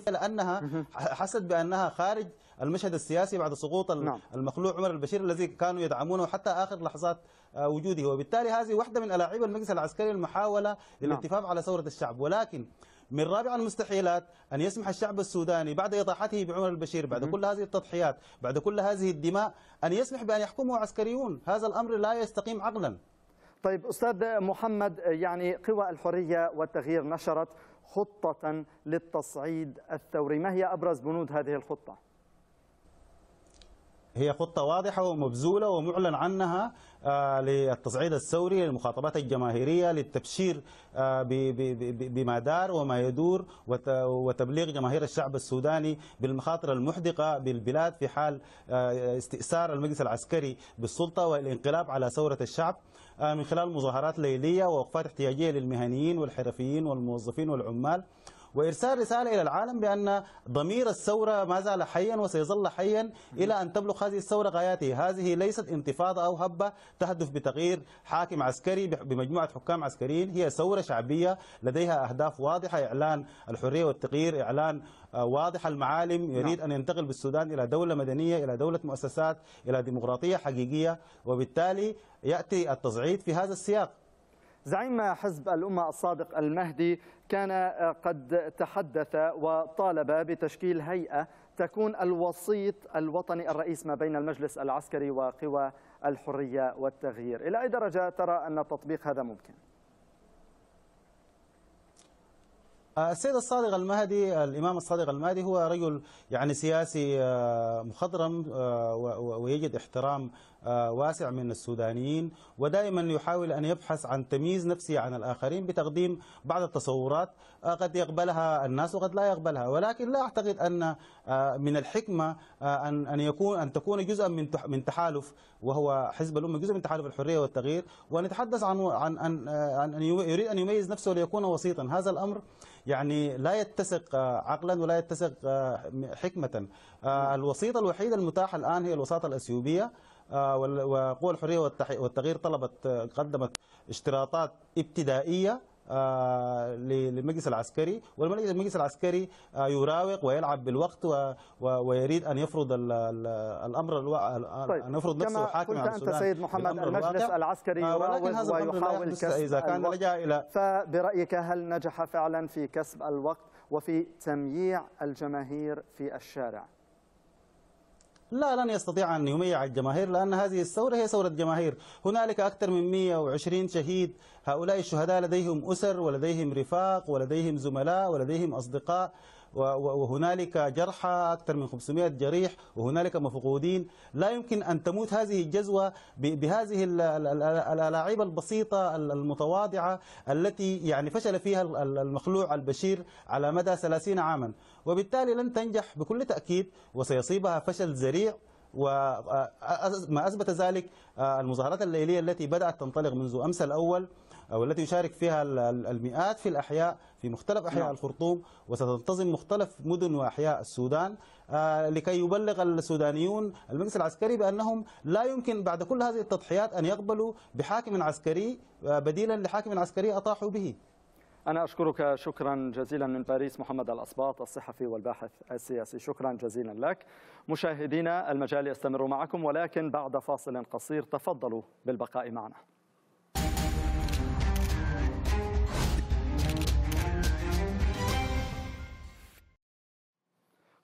لأنها حست بأنها خارج المشهد السياسي بعد سقوط نعم. المخلوع عمر البشير الذي كانوا يدعمونه حتى آخر لحظات آه، وجوده وبالتالي هذه واحدة من ألاعيب المجلس العسكري المحاولة نعم. للاتفاق على ثورة الشعب ولكن من رابع المستحيلات أن يسمح الشعب السوداني بعد إطاحته بعمر البشير بعد كل هذه التضحيات بعد كل هذه الدماء أن يسمح بأن يحكمه عسكريون هذا الأمر لا يستقيم عقلا طيب أستاذ محمد يعني قوى الحرية والتغيير نشرت خطة للتصعيد الثوري ما هي أبرز بنود هذه الخطة؟ هي خطة واضحة ومبذولة ومعلن عنها آه، للتصعيد الثوري للمخاطبات الجماهيرية للتبشير آه، بما دار وما يدور وتبليغ جماهير الشعب السوداني بالمخاطر المحدقة بالبلاد في حال آه، استئثار المجلس العسكري بالسلطة والانقلاب على ثورة الشعب من خلال مظاهرات ليلية ووقفات احتياجية للمهنيين والحرفيين والموظفين والعمال وإرسال رسالة إلى العالم بأن ضمير الثورة ما زال حيا وسيظل حيا إلى أن تبلغ هذه الثورة غاياته هذه ليست انتفاضة أو هبة تهدف بتغيير حاكم عسكري بمجموعة حكام عسكريين هي ثورة شعبية لديها أهداف واضحة إعلان الحرية والتغيير إعلان آه، واضح المعالم نعم. يريد أن ينتقل بالسودان إلى دولة مدنية إلى دولة مؤسسات إلى ديمقراطية حقيقية وبالتالي يأتي التصعيد في هذا السياق زعيم حزب الأمة الصادق المهدي كان آه، قد تحدث وطالب بتشكيل هيئة تكون الوسيط الوطني الرئيس ما بين المجلس العسكري وقوى الحرية والتغيير إلى أي درجة ترى أن تطبيق هذا ممكن؟ آه، السيد الصادق المهدي الإمام الصادق المهدي هو رجل يعني سياسي آه، مخضرم ويجد احترام آه، واسع من السودانيين ودائما يحاول أن يبحث عن تمييز نفسه عن الآخرين بتقديم بعض التصورات آه، قد يقبلها الناس وقد لا يقبلها ولكن لا أعتقد أن آه، من الحكمة أن أن يكون أن تكون جزءا من من تحالف وهو حزب الأمة جزء من تحالف الحرية والتغيير ونتحدث عن عن أن أن يريد أن يميز نفسه ليكون وسيطا هذا الأمر يعني لا يتسق عقلا ولا يتسق حكمة الوسيط الوحيد المتاح الآن هي الوساطة الأثيوبية آه، وقوى الحريه والتغيير طلبت آه، قدمت اشتراطات ابتدائيه آه، للمجلس العسكري والمجلس العسكري يراوغ ويلعب بالوقت ويريد ان يفرض الامر الوا... طيب. ان يفرض نفسه حاكما على السودان انت سيد محمد المجلس العسكري يراوغ ويحاول كسب اذا كان لجا الى فبرايك هل نجح فعلا في كسب الوقت وفي تمييع الجماهير في الشارع؟ لا لن يستطيع أن يميع الجماهير لأن هذه الثورة هي ثورة جماهير هنالك أكثر من 120 شهيد هؤلاء الشهداء لديهم أسر ولديهم رفاق ولديهم زملاء ولديهم أصدقاء وهنالك جرحى أكثر من 500 جريح وهنالك مفقودين لا يمكن أن تموت هذه الجزوة بهذه الألاعيب البسيطة المتواضعة التي يعني فشل فيها المخلوع البشير على مدى 30 عاما وبالتالي لن تنجح بكل تأكيد وسيصيبها فشل ذريع وما آه، آه، أثبت ذلك آه، المظاهرات الليلية التي بدأت تنطلق منذ أمس الأول أو التي يشارك فيها المئات في الأحياء في مختلف أحياء نعم. الخرطوم وستنتظم مختلف مدن وأحياء السودان لكي يبلغ السودانيون المجلس العسكري بأنهم لا يمكن بعد كل هذه التضحيات أن يقبلوا بحاكم عسكري بديلا لحاكم عسكري أطاحوا به أنا أشكرك شكرا جزيلا من باريس محمد الأصباط الصحفي والباحث السياسي شكرا جزيلا لك مشاهدينا المجال يستمر معكم ولكن بعد فاصل قصير تفضلوا بالبقاء معنا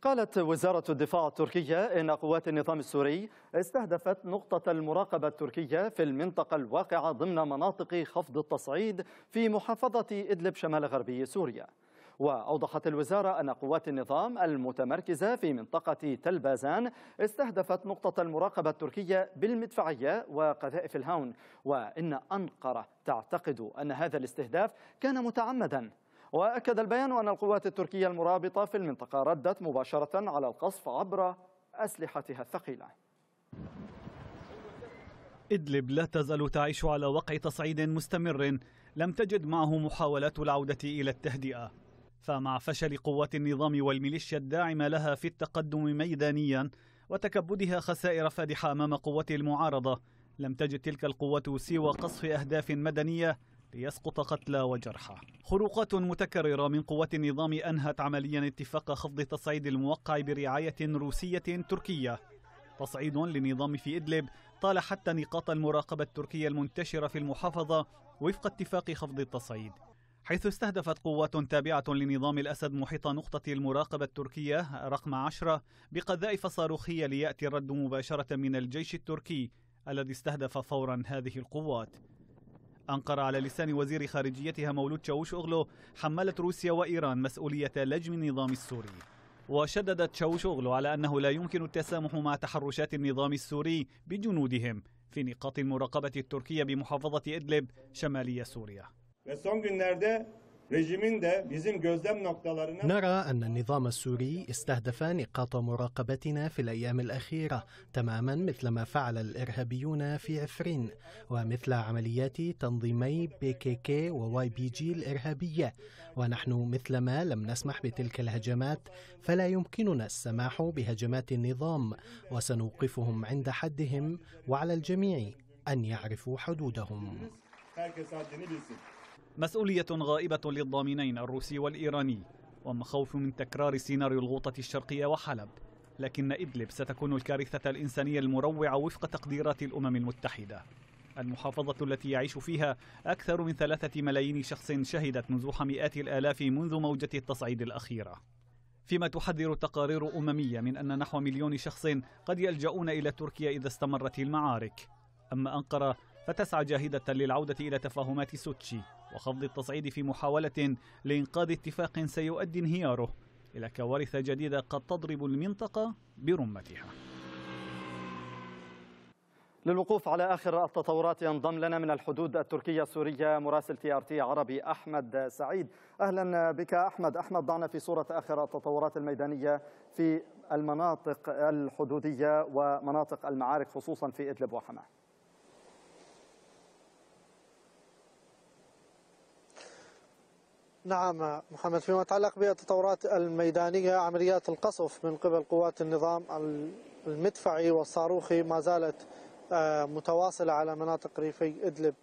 قالت وزارة الدفاع التركية إن قوات النظام السوري استهدفت نقطة المراقبة التركية في المنطقة الواقعة ضمن مناطق خفض التصعيد في محافظة إدلب شمال غربي سوريا وأوضحت الوزارة أن قوات النظام المتمركزة في منطقة تلبازان استهدفت نقطة المراقبة التركية بالمدفعية وقذائف الهاون وإن أنقرة تعتقد أن هذا الاستهداف كان متعمدا وأكد البيان أن القوات التركية المرابطة في المنطقة ردت مباشرة على القصف عبر أسلحتها الثقيلة إدلب لا تزال تعيش على وقع تصعيد مستمر لم تجد معه محاولات العودة إلى التهدئة فمع فشل قوات النظام والميليشيا الداعمة لها في التقدم ميدانيا وتكبدها خسائر فادحة أمام قوات المعارضة لم تجد تلك القوات سوى قصف أهداف مدنية ليسقط قتلى وجرحى خروقات متكررة من قوات النظام أنهت عمليا اتفاق خفض تصعيد الموقع برعاية روسية تركية تصعيد للنظام في إدلب طال حتى نقاط المراقبة التركية المنتشرة في المحافظة وفق اتفاق خفض التصعيد حيث استهدفت قوات تابعة لنظام الأسد محيط نقطة المراقبة التركية رقم 10 بقذائف صاروخية ليأتي الرد مباشرة من الجيش التركي الذي استهدف فورا هذه القوات أنقرة على لسان وزير خارجيتها مولود أغلو حملت روسيا وإيران مسؤولية لجم النظام السوري وشددت أغلو على أنه لا يمكن التسامح مع تحرشات النظام السوري بجنودهم في نقاط المراقبة التركية بمحافظة إدلب شمالية سوريا نرى أن النظام السوري استهدف نقاط مراقبتنا في الأيام الأخيرة تماما مثل ما فعل الإرهابيون في عفرين ومثل عمليات تنظيمي بي كي كي وواي بي جي الإرهابية ونحن مثلما لم نسمح بتلك الهجمات فلا يمكننا السماح بهجمات النظام وسنوقفهم عند حدهم وعلى الجميع أن يعرفوا حدودهم مسؤولية غائبة للضامنين الروسي والإيراني ومخاوف من تكرار سيناريو الغوطة الشرقية وحلب لكن إدلب ستكون الكارثة الإنسانية المروعة وفق تقديرات الأمم المتحدة المحافظة التي يعيش فيها أكثر من ثلاثة ملايين شخص شهدت نزوح مئات الآلاف منذ موجة التصعيد الأخيرة فيما تحذر تقارير أممية من أن نحو مليون شخص قد يلجؤون إلى تركيا إذا استمرت المعارك أما أنقرة فتسعى جاهدة للعودة إلى تفاهمات سوتشي وخفض التصعيد في محاولة لإنقاذ اتفاق سيؤدي انهياره إلى كوارث جديدة قد تضرب المنطقة برمتها للوقوف على آخر التطورات ينضم لنا من الحدود التركية السورية مراسل تي ار تي عربي أحمد سعيد أهلا بك أحمد أحمد ضعنا في صورة آخر التطورات الميدانية في المناطق الحدودية ومناطق المعارك خصوصا في إدلب وحماه نعم محمد فيما يتعلق بالتطورات الميدانية عمليات القصف من قبل قوات النظام المدفعي والصاروخي ما زالت آه، متواصلة على مناطق ريفي إدلب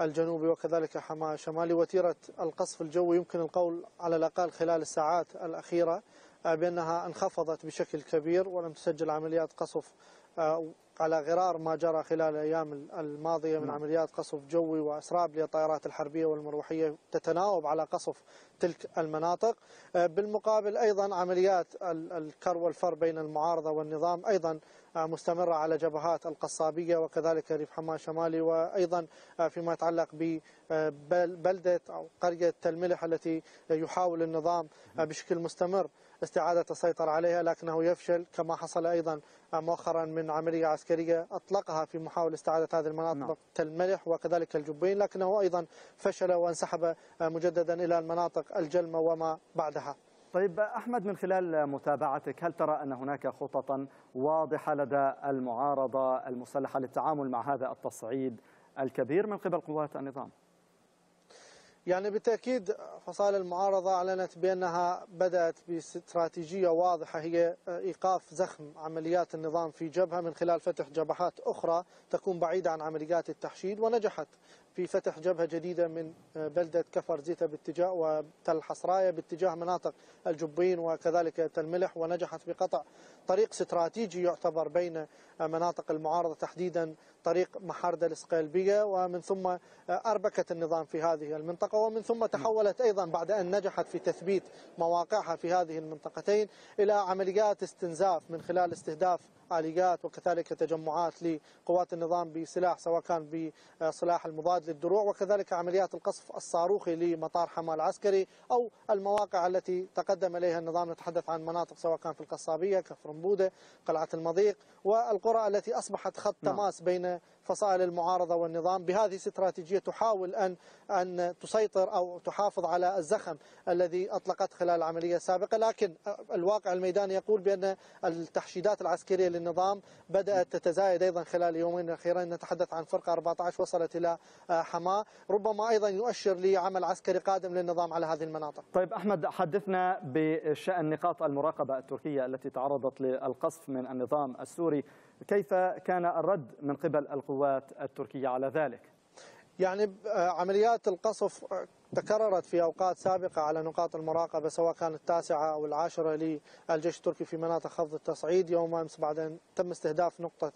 الجنوبي وكذلك حماة الشمالي وتيرة القصف الجوي يمكن القول على الأقل خلال الساعات الأخيرة آه، بأنها انخفضت بشكل كبير ولم تسجل عمليات قصف آه، على غرار ما جرى خلال الأيام الماضية من نعم. عمليات قصف جوي وأسراب للطائرات الحربية والمروحية تتناوب على قصف تلك المناطق آه، بالمقابل أيضا عمليات الكر والفر بين المعارضة والنظام أيضا آه، مستمرة على جبهات القصابية وكذلك ريف حماه الشمالي وأيضا آه، فيما يتعلق ببلدة أو قرية تلملح التي يحاول النظام نعم. بشكل مستمر استعادة السيطرة عليها لكنه يفشل كما حصل أيضا مؤخرا من عملية عسكرية أطلقها في محاولة استعادة هذه المناطق نعم. الملح وكذلك الجبين لكنه أيضا فشل وانسحب مجددا إلى المناطق الجلمة وما بعدها طيب أحمد من خلال متابعتك هل ترى أن هناك خططا واضحة لدى المعارضة المسلحة للتعامل مع هذا التصعيد الكبير من قبل قوات النظام؟ يعني بالتأكيد فصائل المعارضة أعلنت بأنها بدأت باستراتيجية واضحة هي إيقاف زخم عمليات النظام في جبهة من خلال فتح جبهات أخرى تكون بعيدة عن عمليات التحشيد ونجحت في فتح جبهة جديدة من بلدة كفر زيتا باتجاه وتل حصراية باتجاه مناطق الجبين وكذلك تل ملح ونجحت بقطع طريق استراتيجي يعتبر بين مناطق المعارضة تحديدا طريق محارده الإسقالبية ومن ثم أربكت النظام في هذه المنطقة ومن ثم تحولت أيضا بعد أن نجحت في تثبيت مواقعها في هذه المنطقتين إلى عمليات استنزاف من خلال استهداف آليات وكذلك تجمعات لقوات النظام بسلاح سواء كان بسلاح المضاد للدروع وكذلك عمليات القصف الصاروخي لمطار حماه العسكري أو المواقع التي تقدم إليها النظام نتحدث عن مناطق سواء كان في القصابية كفرنبودة قلعة المضيق والقرى التي أصبحت خط نعم. تماس بين فصائل المعارضة والنظام بهذه استراتيجية تحاول أن أن تسيطر أو تحافظ على الزخم الذي أطلقت خلال العملية السابقة لكن الواقع الميداني يقول بأن التحشيدات العسكرية للنظام بدأت تتزايد أيضا خلال اليومين الأخيرين نتحدث عن فرقة 14 وصلت إلى آه، حماة ربما أيضا يؤشر لعمل عسكري قادم للنظام على هذه المناطق طيب أحمد حدثنا بشأن نقاط المراقبة التركية التي تعرضت للقصف من النظام السوري كيف كان الرد من قبل القوات التركية على ذلك؟ يعني آه، عمليات القصف آه، تكررت في أوقات سابقة على نقاط المراقبة سواء كانت التاسعة أو العاشرة للجيش التركي في مناطق خفض التصعيد يوم أمس بعدين تم استهداف نقطة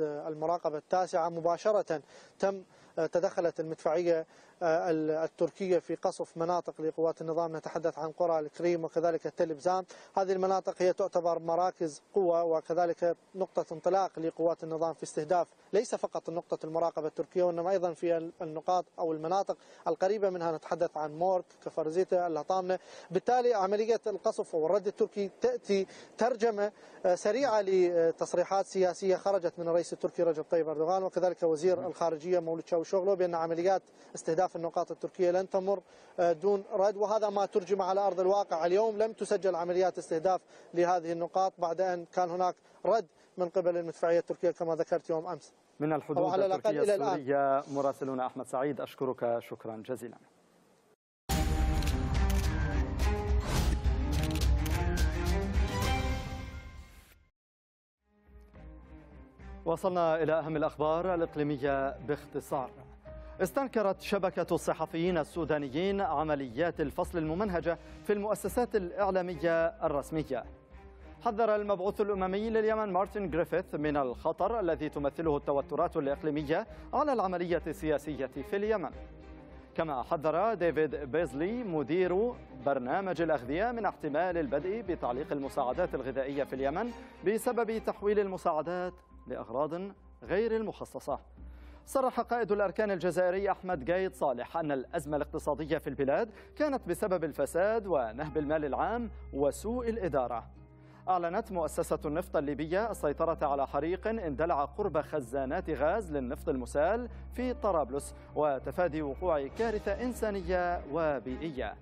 آه، المراقبة التاسعة مباشرة تم تدخلت المدفعية آه، التركية في قصف مناطق لقوات النظام نتحدث عن قرى الكريم وكذلك التلبزان هذه المناطق هي تعتبر مراكز قوة وكذلك نقطة انطلاق لقوات النظام في استهداف ليس فقط نقطة المراقبة التركية وإنما أيضا في النقاط أو المناطق القريبة منها نتحدث عن مورك كفرزيتا اللطامنة بالتالي عملية القصف أو الرد التركي تأتي ترجمة آه، سريعة لتصريحات سياسية خرجت من الرئيس التركي رجب طيب أردوغان وكذلك وزير نعم. الخارجية مولود شاوشوغلو بأن عمليات استهداف أهداف النقاط التركية لن تمر آه، دون رد وهذا ما ترجم على أرض الواقع اليوم لم تسجل عمليات استهداف لهذه النقاط بعد أن كان هناك رد من قبل المدفعية التركية كما ذكرت يوم أمس من الحدود على التركية السورية مراسلنا أحمد سعيد أشكرك شكرا جزيلا وصلنا إلى أهم الأخبار الإقليمية باختصار استنكرت شبكة الصحفيين السودانيين عمليات الفصل الممنهجة في المؤسسات الإعلامية الرسمية حذر المبعوث الأممي لليمن مارتن جريفيث من الخطر الذي تمثله التوترات الإقليمية على العملية السياسية في اليمن كما حذر ديفيد بيزلي مدير برنامج الأغذية من احتمال البدء بتعليق المساعدات الغذائية في اليمن بسبب تحويل المساعدات لأغراض غير المخصصة صرح قائد الأركان الجزائري أحمد قايد صالح أن الأزمة الاقتصادية في البلاد كانت بسبب الفساد ونهب المال العام وسوء الإدارة أعلنت مؤسسة النفط الليبية السيطرة على حريق اندلع قرب خزانات غاز للنفط المسال في طرابلس وتفادي وقوع كارثة إنسانية وبيئية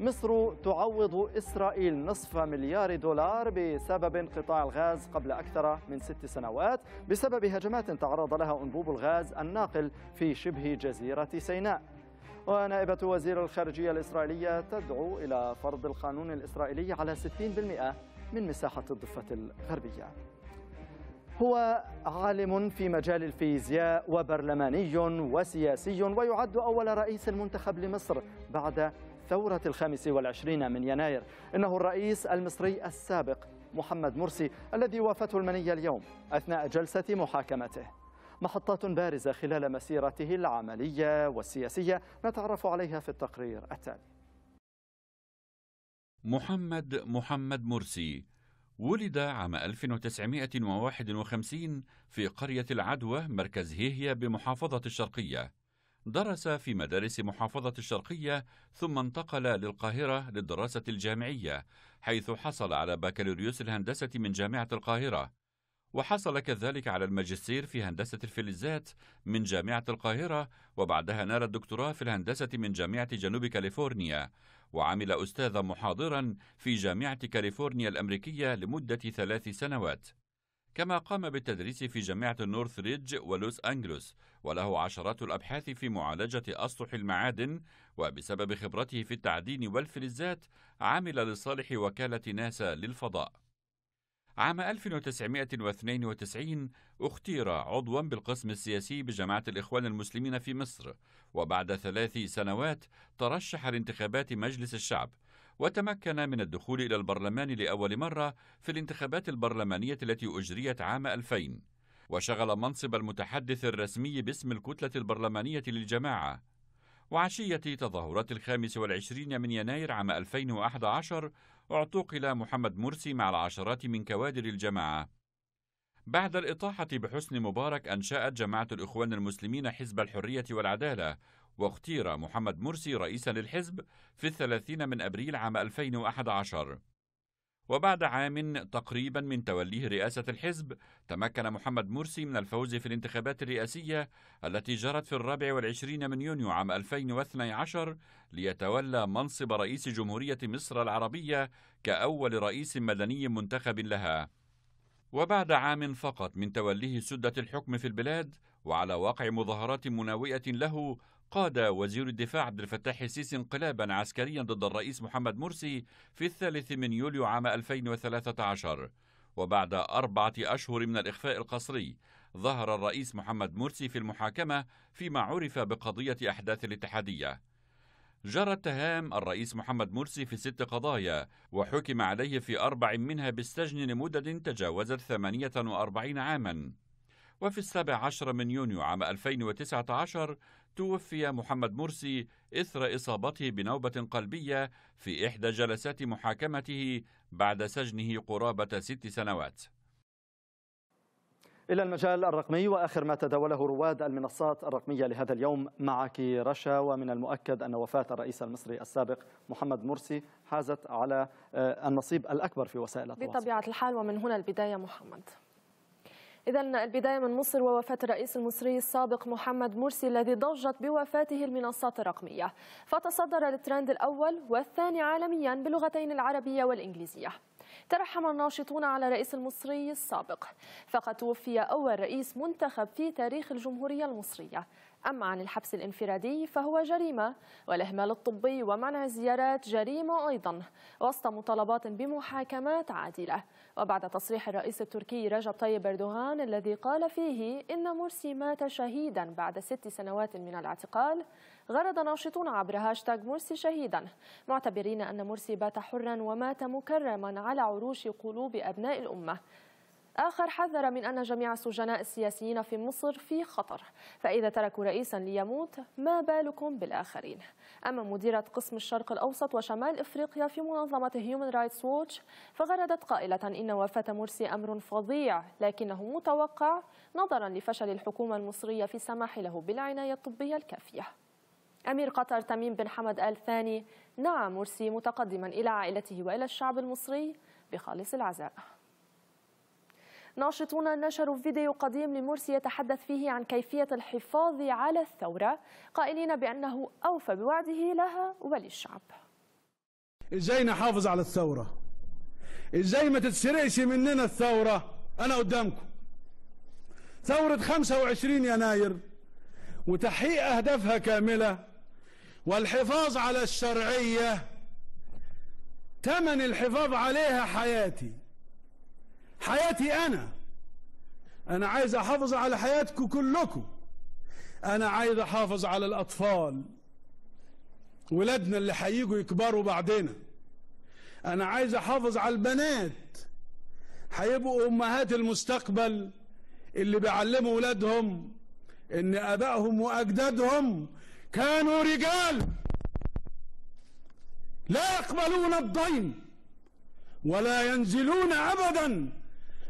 مصر تعوض إسرائيل نصف مليار دولار بسبب انقطاع الغاز قبل أكثر من ست سنوات بسبب هجمات تعرض لها أنبوب الغاز الناقل في شبه جزيرة سيناء ونائبة وزير الخارجية الإسرائيلية تدعو إلى فرض القانون الإسرائيلي على 60% من مساحة الضفة الغربية هو عالم في مجال الفيزياء وبرلماني وسياسي ويعد أول رئيس المنتخب لمصر بعد ثورة الخامس والعشرين من يناير إنه الرئيس المصري السابق محمد مرسي الذي وافته المنية اليوم أثناء جلسة محاكمته محطات بارزة خلال مسيرته العملية والسياسية نتعرف عليها في التقرير التالي محمد محمد مرسي ولد عام 1951 في قرية العدوى مركز هيهيا بمحافظة الشرقية درس في مدارس محافظة الشرقية ثم انتقل للقاهرة للدراسة الجامعية حيث حصل على بكالوريوس الهندسة من جامعة القاهرة وحصل كذلك على الماجستير في هندسة الفلزات من جامعة القاهرة وبعدها نال الدكتوراه في الهندسة من جامعة جنوب كاليفورنيا وعمل أستاذا محاضرا في جامعة كاليفورنيا الأمريكية لمدة ثلاث سنوات كما قام بالتدريس في جامعة نورثريدج ولوس أنجلوس وله عشرات الأبحاث في معالجة أسطح المعادن وبسبب خبرته في التعدين والفلزات عمل لصالح وكالة ناسا للفضاء عام 1992 اختير عضوا بالقسم السياسي بجماعة الإخوان المسلمين في مصر وبعد ثلاث سنوات ترشح لانتخابات مجلس الشعب وتمكن من الدخول إلى البرلمان لأول مرة في الانتخابات البرلمانية التي أجريت عام 2000 وشغل منصب المتحدث الرسمي باسم الكتلة البرلمانية للجماعة وعشية تظاهرات الخامس والعشرين من يناير عام 2011 اعتقل محمد مرسي مع العشرات من كوادر الجماعة بعد الإطاحة بحسن مبارك أنشأت جماعة الإخوان المسلمين حزب الحرية والعدالة واختير محمد مرسي رئيسا للحزب في الثلاثين من أبريل عام 2011 وبعد عام تقريبا من توليه رئاسة الحزب تمكن محمد مرسي من الفوز في الانتخابات الرئاسية التي جرت في الرابع والعشرين من يونيو عام 2012 ليتولى منصب رئيس جمهورية مصر العربية كأول رئيس مدني منتخب لها وبعد عام فقط من توليه سدة الحكم في البلاد وعلى واقع مظاهرات مناوئة له قاد وزير الدفاع عبد الفتاح السيسي انقلابا عسكريا ضد الرئيس محمد مرسي في الثالث من يوليو عام 2013 وبعد أربعة أشهر من الإخفاء القسري ظهر الرئيس محمد مرسي في المحاكمة فيما عرف بقضية أحداث الاتحادية جرى اتهام الرئيس محمد مرسي في ست قضايا وحكم عليه في أربع منها بالسجن لمدد تجاوزت 48 عاما وفي السابع عشر من يونيو عام 2019 توفي محمد مرسي إثر إصابته بنوبة قلبية في إحدى جلسات محاكمته بعد سجنه قرابة ست سنوات إلى المجال الرقمي وآخر ما تداوله رواد المنصات الرقمية لهذا اليوم معك رشا ومن المؤكد أن وفاة الرئيس المصري السابق محمد مرسي حازت على آه، النصيب الأكبر في وسائل التواصل بطبيعة الحال ومن هنا البداية محمد إذا البداية من مصر ووفاة الرئيس المصري السابق محمد مرسي الذي ضجت بوفاته المنصات الرقمية فتصدر الترند الأول والثاني عالميا باللغتين العربية والإنجليزية ترحم الناشطون على الرئيس المصري السابق فقد توفي أول رئيس منتخب في تاريخ الجمهورية المصرية أما عن الحبس الانفرادي فهو جريمة والإهمال الطبي ومنع الزيارات جريمة أيضا وسط مطالبات بمحاكمات عادلة وبعد تصريح الرئيس التركي رجب طيب أردوغان الذي قال فيه إن مرسي مات شهيدا بعد ست سنوات من الاعتقال غرد ناشطون عبر هاشتاغ مرسي شهيدا معتبرين أن مرسي بات حرا ومات مكرما على عروش قلوب أبناء الأمة آخر حذر من أن جميع السجناء السياسيين في مصر في خطر فإذا تركوا رئيسا ليموت ما بالكم بالآخرين أما مديرة قسم الشرق الأوسط وشمال إفريقيا في منظمة هيومن رايتس ووتش فغردت قائلة إن وفاة مرسي أمر فظيع لكنه متوقع نظرا لفشل الحكومة المصرية في السماح له بالعناية الطبية الكافية أمير قطر تميم بن حمد آل ثاني نعم مرسي متقدما إلى عائلته وإلى الشعب المصري بخالص العزاء ناشطون نشروا فيديو قديم لمرسي يتحدث فيه عن كيفية الحفاظ على الثورة قائلين بأنه أوفى بوعده لها وللشعب إزاي نحافظ على الثورة إزاي ما تتسرقش مننا الثورة أنا قدامكم ثورة 25 يناير وتحقيق أهدافها كاملة والحفاظ على الشرعية تمن الحفاظ عليها حياتي حياتي أنا أنا عايز أحافظ على حياتكم كلكم أنا عايز أحافظ على الأطفال ولادنا اللي حييجوا يكبروا بعدنا أنا عايز أحافظ على البنات حيبقوا أمهات المستقبل اللي بيعلموا ولادهم إن أبائهم وأجدادهم كانوا رجال لا يقبلون الضيم ولا ينزلون أبدا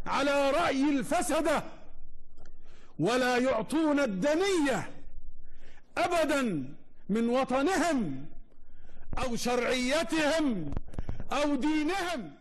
على رأي الفسدة ولا يعطون الدنية أبدا من وطنهم أو شرعيتهم أو دينهم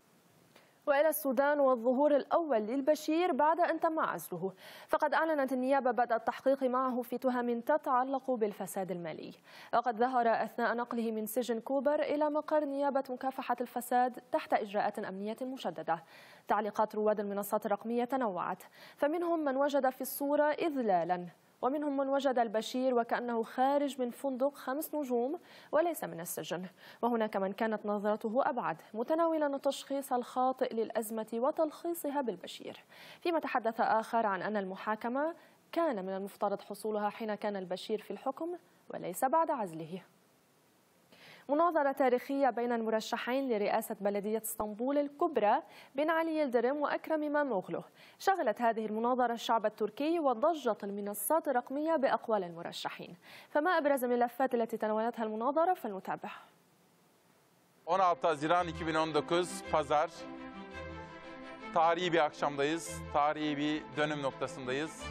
وإلى السودان والظهور الأول للبشير بعد أن تم عزله فقد أعلنت النيابة بدء التحقيق معه في تهم تتعلق بالفساد المالي وقد ظهر أثناء نقله من سجن كوبر إلى مقر نيابة مكافحة الفساد تحت إجراءات أمنية مشددة تعليقات رواد المنصات الرقمية تنوعت فمنهم من وجد في الصورة إذلالا ومنهم من وجد البشير وكأنه خارج من فندق خمس نجوم وليس من السجن وهناك من كانت نظرته أبعد متناولا التشخيص الخاطئ للأزمة وتلخيصها بالبشير فيما تحدث آخر عن أن المحاكمة كان من المفترض حصولها حين كان البشير في الحكم وليس بعد عزله مناظرة تاريخية بين المرشحين لرئاسة بلدية اسطنبول الكبرى بن علي يلدرم وأكرم ماموغلو شغلت هذه المناظرة الشعب التركي وضجت المنصات الرقمية بأقوال المرشحين فما أبرز الملفات التي تناولتها المناظرة فلنتابع 16 2019 Pazar Tarihi bir akşamdayız. Tarihi bir dönüm noktasındayız.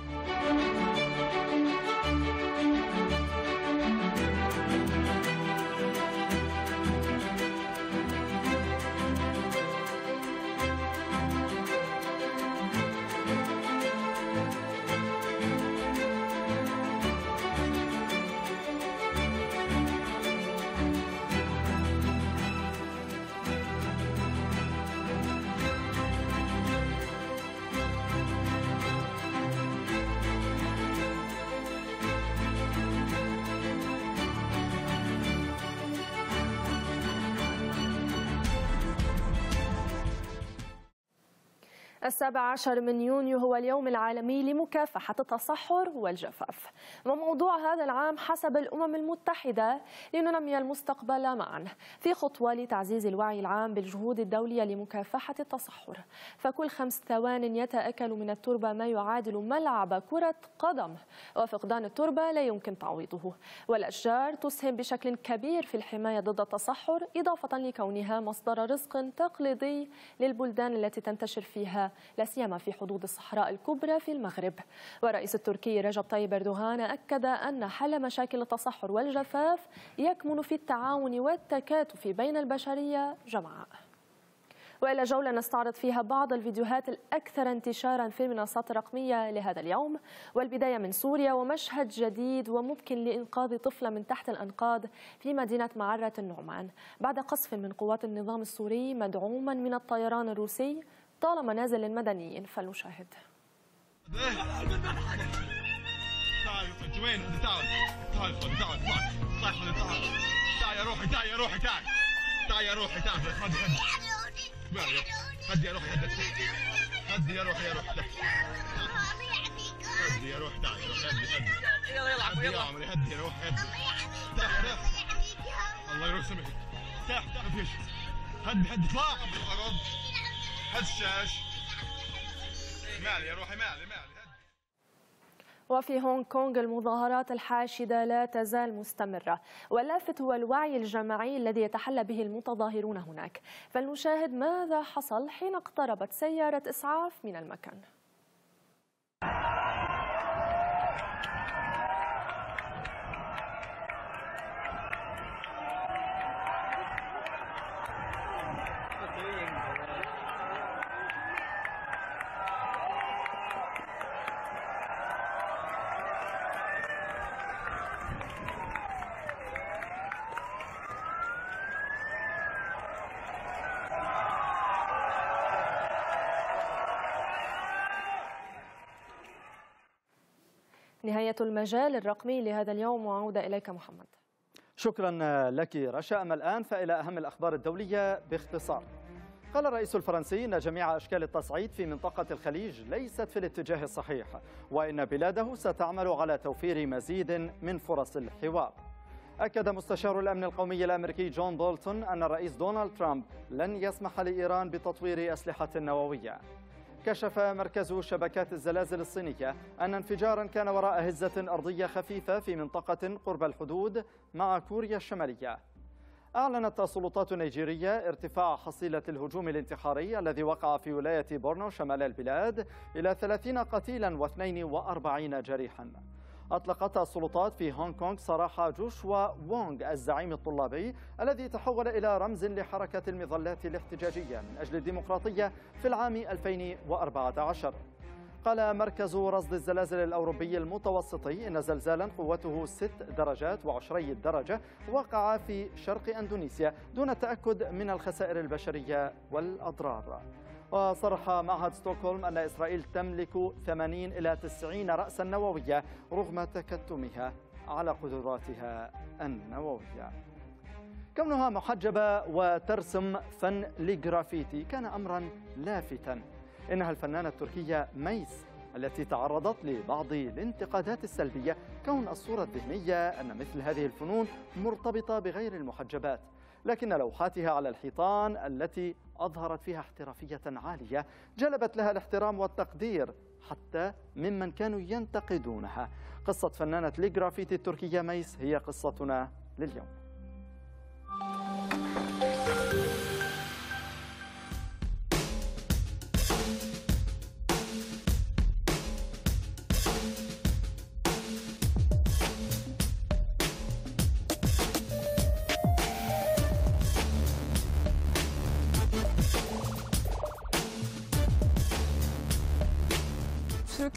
السابع عشر من يونيو هو اليوم العالمي لمكافحة التصحر والجفاف وموضوع هذا العام حسب الأمم المتحدة لننمي المستقبل معا في خطوة لتعزيز الوعي العام بالجهود الدولية لمكافحة التصحر فكل خمس ثوان يتأكل من التربة ما يعادل ملعب كرة قدم وفقدان التربة لا يمكن تعويضه والأشجار تسهم بشكل كبير في الحماية ضد التصحر إضافة لكونها مصدر رزق تقليدي للبلدان التي تنتشر فيها لا سيما في حدود الصحراء الكبرى في المغرب والرئيس التركي رجب طيب أردوغان أكد أن حل مشاكل التصحر والجفاف يكمن في التعاون والتكاتف بين البشرية جمعاء وإلى جولة نستعرض فيها بعض الفيديوهات الأكثر انتشارا في المنصات الرقمية لهذا اليوم والبداية من سوريا ومشهد جديد وممكن لإنقاذ طفلة من تحت الأنقاض في مدينة معرة النعمان بعد قصف من قوات النظام السوري مدعوما من الطيران الروسي طالما نازل المدنيين فلنشاهد تعال جوين تعال تعال تعال تعال تعال يا روحي تعال يا روحي تعال تعال يا روحي تعال هدي يا روحي هدي يا روحي يا روحي هدي يا روحي هدي يا روحي هدي يا روحي هدي يا روحي هدي الله يروح سمعك تحت فيش هدي هدي اطلع هشاش مالي يا روحي مالي مالي وفي هونغ كونغ المظاهرات الحاشدة لا تزال مستمرة واللافت هو الوعي الجماعي الذي يتحلى به المتظاهرون هناك فلنشاهد ماذا حصل حين اقتربت سيارة إسعاف من المكان المجال الرقمي لهذا اليوم وعودة إليك محمد شكرا لك رشا أما الآن فإلى أهم الأخبار الدولية باختصار قال الرئيس الفرنسي أن جميع أشكال التصعيد في منطقة الخليج ليست في الاتجاه الصحيح وإن بلاده ستعمل على توفير مزيد من فرص الحوار أكد مستشار الأمن القومي الأمريكي جون بولتون أن الرئيس دونالد ترامب لن يسمح لإيران بتطوير أسلحة نووية كشف مركز شبكات الزلازل الصينية أن انفجارا كان وراء هزة أرضية خفيفة في منطقة قرب الحدود مع كوريا الشمالية أعلنت السلطات النيجيرية ارتفاع حصيلة الهجوم الانتحاري الذي وقع في ولاية بورنو شمال البلاد إلى 30 قتيلا و42 جريحا أطلقت السلطات في هونغ كونغ سراح جوشوا وونغ الزعيم الطلابي الذي تحول إلى رمز لحركة المظلات الاحتجاجية من أجل الديمقراطية في العام 2014 قال مركز رصد الزلازل الأوروبي المتوسطي إن زلزالا قوته 6 درجات وعشري الدرجة وقع في شرق أندونيسيا دون التأكد من الخسائر البشرية والأضرار وصرح معهد ستوكهولم أن إسرائيل تملك 80 إلى 90 رأسا نووية رغم تكتمها على قدراتها النووية كونها محجبة وترسم فن لجرافيتي كان أمرا لافتا إنها الفنانة التركية ميس التي تعرضت لبعض الانتقادات السلبية كون الصورة الذهنية أن مثل هذه الفنون مرتبطة بغير المحجبات لكن لوحاتها على الحيطان التي أظهرت فيها احترافية عالية جلبت لها الاحترام والتقدير حتى ممن كانوا ينتقدونها قصة فنانة الجرافيتي التركية ميس هي قصتنا لليوم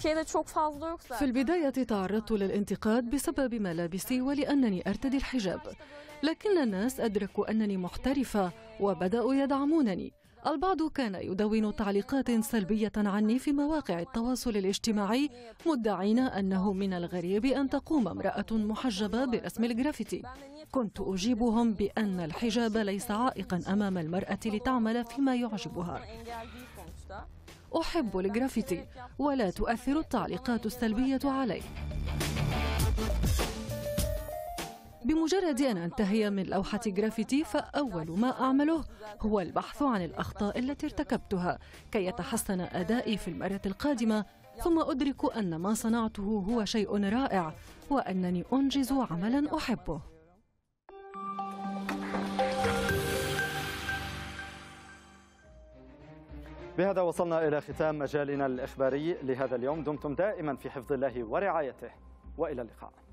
في البداية تعرضت للانتقاد بسبب ملابسي ولأنني أرتدي الحجاب لكن الناس أدركوا أنني محترفة وبدأوا يدعمونني البعض كان يدون تعليقات سلبية عني في مواقع التواصل الاجتماعي مدعين أنه من الغريب أن تقوم امرأة محجبة برسم الجرافيتي كنت أجيبهم بأن الحجاب ليس عائقا أمام المرأة لتعمل فيما يعجبها أحب الجرافيتي ولا تؤثر التعليقات السلبية عليه بمجرد أن أنتهي من لوحة جرافيتي فأول ما أعمله هو البحث عن الأخطاء التي ارتكبتها كي يتحسن أدائي في المرة القادمة ثم أدرك أن ما صنعته هو شيء رائع وأنني أنجز عملا أحبه بهذا وصلنا إلى ختام مجالنا الإخباري لهذا اليوم دمتم دائما في حفظ الله ورعايته وإلى اللقاء